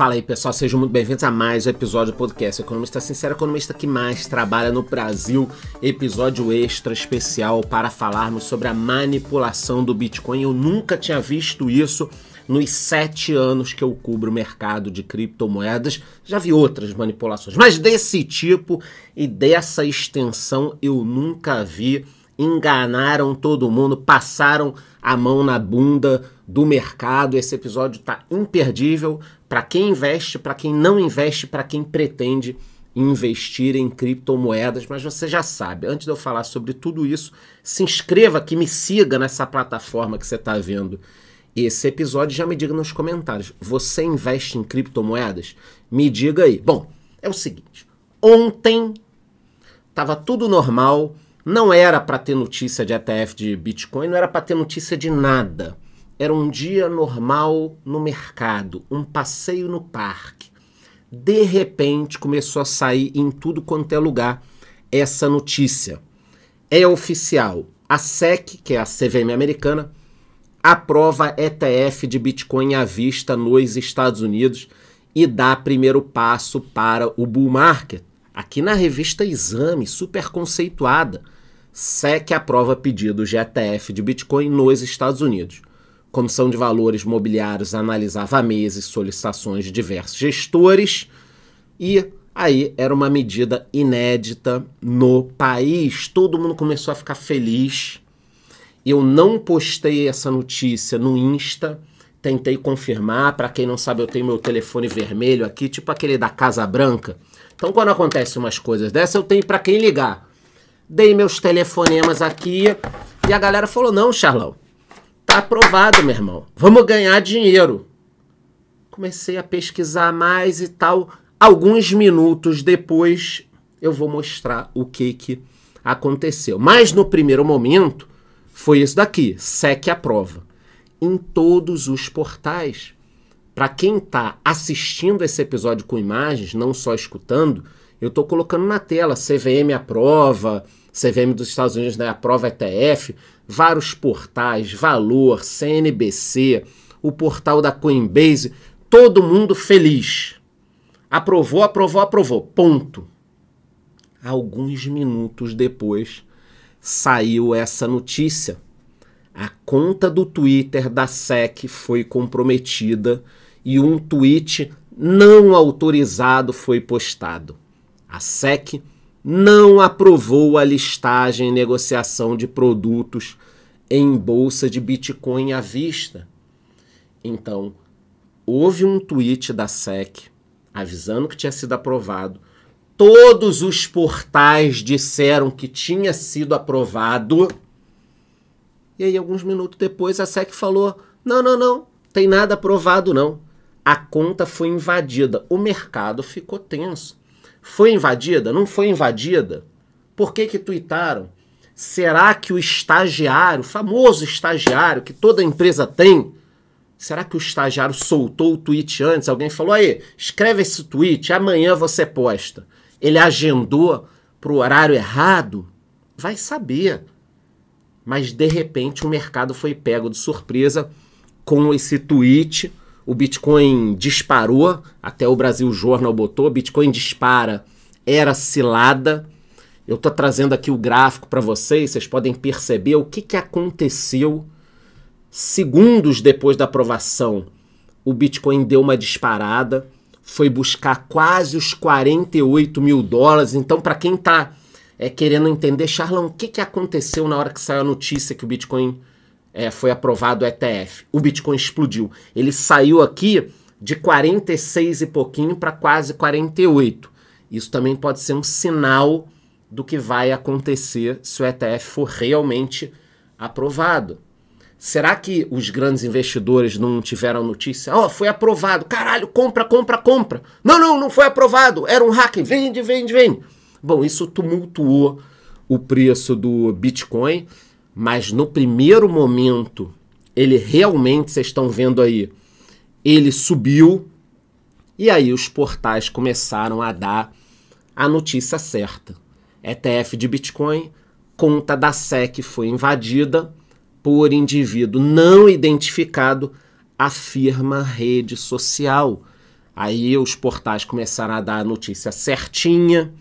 Fala aí pessoal, sejam muito bem-vindos a mais um episódio do podcast Economista Sincero, economista que mais trabalha no Brasil. Episódio extra especial para falarmos sobre a manipulação do Bitcoin. Eu nunca tinha visto isso nos sete anos que eu cubro o mercado de criptomoedas. Já vi outras manipulações, mas desse tipo e dessa extensão eu nunca vi enganaram todo mundo, passaram a mão na bunda do mercado. Esse episódio está imperdível para quem investe, para quem não investe, para quem pretende investir em criptomoedas, mas você já sabe. Antes de eu falar sobre tudo isso, se inscreva, que me siga nessa plataforma que você está vendo esse episódio. Já me diga nos comentários: você investe em criptomoedas? Me diga aí. Bom, é o seguinte: ontem estava tudo normal, não era para ter notícia de ETF de Bitcoin, não era para ter notícia de nada. Era um dia normal no mercado, um passeio no parque. De repente começou a sair em tudo quanto é lugar essa notícia. É oficial. A SEC, que é a CVM americana, aprova ETF de Bitcoin à vista nos Estados Unidos e dá primeiro passo para o bull market. Aqui na revista Exame, super conceituada, SEC aprova pedidos de ETF de Bitcoin nos Estados Unidos. Comissão de Valores Mobiliários analisava há meses solicitações de diversos gestores e aí era uma medida inédita no país. Todo mundo começou a ficar feliz. Eu não postei essa notícia no Insta, tentei confirmar. Para quem não sabe, eu tenho meu telefone vermelho aqui, tipo aquele da Casa Branca. Então, quando acontece umas coisas dessas, eu tenho para quem ligar. Dei meus telefonemas aqui e a galera falou: "Não, Charlão, Tá aprovado, meu irmão. Vamos ganhar dinheiro. Comecei a pesquisar mais e tal. Alguns minutos depois, eu vou mostrar o que, que aconteceu. Mas no primeiro momento, foi isso daqui: SEC prova Em todos os portais. Para quem está assistindo esse episódio com imagens, não só escutando, eu estou colocando na tela: CVM aprova, CVM dos Estados Unidos né, aprova ETF vários portais, Valor, CNBC, o portal da Coinbase, todo mundo feliz. Aprovou, aprovou, aprovou. Ponto. Alguns minutos depois saiu essa notícia. A conta do Twitter da SEC foi comprometida e um tweet não autorizado foi postado. A SEC não aprovou a listagem e negociação de produtos em bolsa de Bitcoin à vista. Então, houve um tweet da SEC avisando que tinha sido aprovado. Todos os portais disseram que tinha sido aprovado. E aí, alguns minutos depois, a SEC falou: não, não, não, tem nada aprovado, não. A conta foi invadida. O mercado ficou tenso. Foi invadida? Não foi invadida? Por que que tuitaram? Será que o estagiário, famoso estagiário que toda empresa tem, será que o estagiário soltou o tweet antes? Alguém falou aí, escreve esse tweet, amanhã você posta. Ele agendou para o horário errado? Vai saber. Mas de repente o mercado foi pego de surpresa com esse tweet o Bitcoin disparou, até o Brasil Journal botou, Bitcoin dispara, era cilada. Eu estou trazendo aqui o gráfico para vocês, vocês podem perceber o que, que aconteceu segundos depois da aprovação. O Bitcoin deu uma disparada, foi buscar quase os 48 mil dólares. Então, para quem está é, querendo entender, Charlão, o que, que aconteceu na hora que saiu a notícia que o Bitcoin é, foi aprovado o ETF. O Bitcoin explodiu. Ele saiu aqui de 46 e pouquinho para quase 48. Isso também pode ser um sinal do que vai acontecer se o ETF for realmente aprovado. Será que os grandes investidores não tiveram notícia? Ó, oh, foi aprovado. Caralho, compra, compra, compra. Não, não, não foi aprovado. Era um hack. Vende, vende, vende. Bom, isso tumultuou o preço do Bitcoin mas no primeiro momento, ele realmente, vocês estão vendo aí, ele subiu. E aí os portais começaram a dar a notícia certa. ETF de Bitcoin, conta da SEC foi invadida por indivíduo não identificado, afirma rede social. Aí os portais começaram a dar a notícia certinha.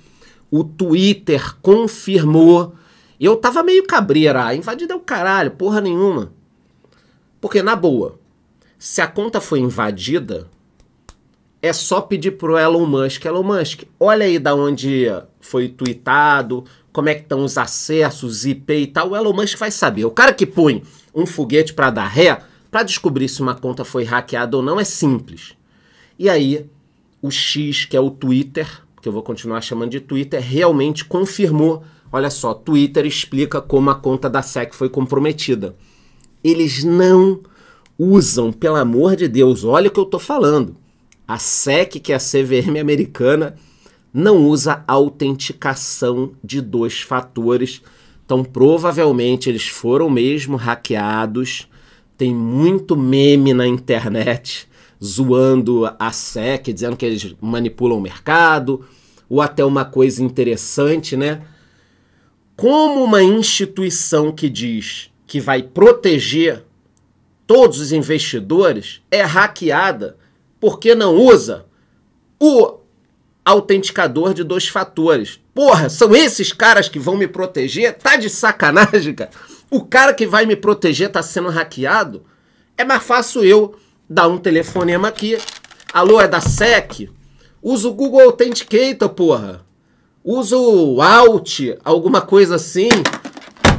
O Twitter confirmou e eu tava meio cabreira, ah, invadida é o caralho, porra nenhuma. Porque, na boa, se a conta foi invadida, é só pedir pro Elon Musk, Elon Musk, olha aí da onde foi tweetado, como é que estão os acessos, IP e tal, o Elon Musk vai saber. O cara que põe um foguete para dar ré, para descobrir se uma conta foi hackeada ou não é simples. E aí, o X, que é o Twitter, que eu vou continuar chamando de Twitter, realmente confirmou Olha só, Twitter explica como a conta da SEC foi comprometida. Eles não usam, pelo amor de Deus, olha o que eu estou falando. A SEC, que é a CVM americana, não usa autenticação de dois fatores. Então, provavelmente, eles foram mesmo hackeados. Tem muito meme na internet zoando a SEC, dizendo que eles manipulam o mercado, ou até uma coisa interessante, né? como uma instituição que diz que vai proteger todos os investidores é hackeada porque não usa o autenticador de dois fatores. Porra, são esses caras que vão me proteger? Tá de sacanagem, cara. O cara que vai me proteger tá sendo hackeado? É mais fácil eu dar um telefonema aqui. Alô, é da SEC? Usa o Google Authenticator, porra uso Alt, alguma coisa assim.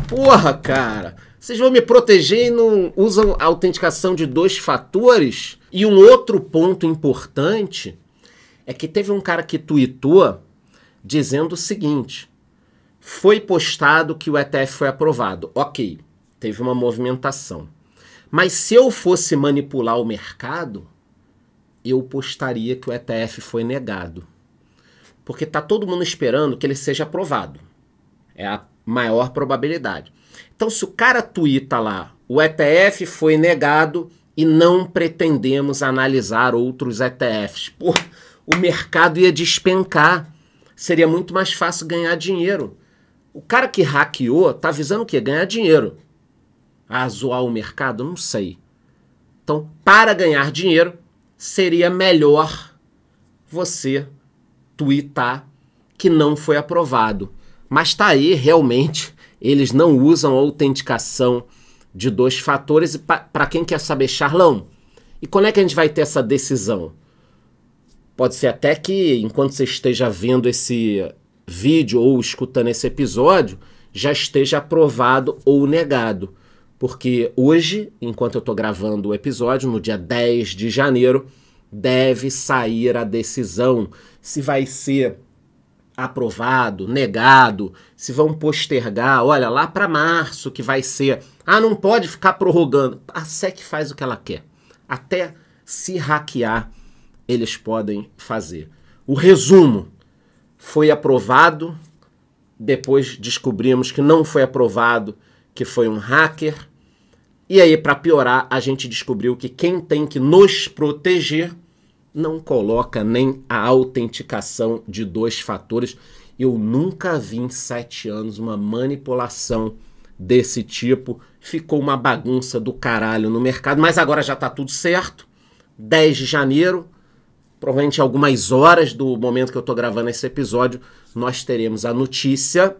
Porra, cara. Vocês vão me proteger e não usam a autenticação de dois fatores? E um outro ponto importante é que teve um cara que tweetou dizendo o seguinte: foi postado que o ETF foi aprovado. Ok, teve uma movimentação. Mas se eu fosse manipular o mercado, eu postaria que o ETF foi negado porque está todo mundo esperando que ele seja aprovado. É a maior probabilidade. Então, se o cara tuita lá, o ETF foi negado e não pretendemos analisar outros ETFs. Pô, o mercado ia despencar. Seria muito mais fácil ganhar dinheiro. O cara que hackeou tá visando o quê? Ganhar dinheiro. A ah, zoar o mercado? Não sei. Então, para ganhar dinheiro, seria melhor você tweetar que não foi aprovado. Mas tá aí, realmente, eles não usam a autenticação de dois fatores. E para quem quer saber, Charlão, e quando é que a gente vai ter essa decisão? Pode ser até que, enquanto você esteja vendo esse vídeo ou escutando esse episódio, já esteja aprovado ou negado. Porque hoje, enquanto eu estou gravando o episódio, no dia 10 de janeiro, deve sair a decisão se vai ser aprovado, negado, se vão postergar, olha, lá para março que vai ser. Ah, não pode ficar prorrogando. A SEC faz o que ela quer. Até se hackear, eles podem fazer. O resumo foi aprovado, depois descobrimos que não foi aprovado, que foi um hacker e aí, para piorar, a gente descobriu que quem tem que nos proteger não coloca nem a autenticação de dois fatores. Eu nunca vi em sete anos uma manipulação desse tipo. Ficou uma bagunça do caralho no mercado, mas agora já está tudo certo. 10 de janeiro, provavelmente algumas horas do momento que eu estou gravando esse episódio, nós teremos a notícia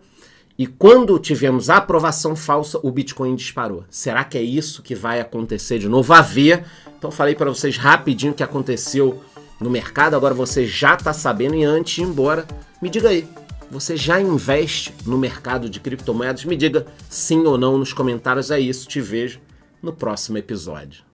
e quando tivemos a aprovação falsa, o Bitcoin disparou. Será que é isso que vai acontecer de novo? A ver. Então falei para vocês rapidinho o que aconteceu no mercado, agora você já está sabendo e antes de ir embora, me diga aí, você já investe no mercado de criptomoedas? Me diga sim ou não nos comentários, é isso, te vejo no próximo episódio.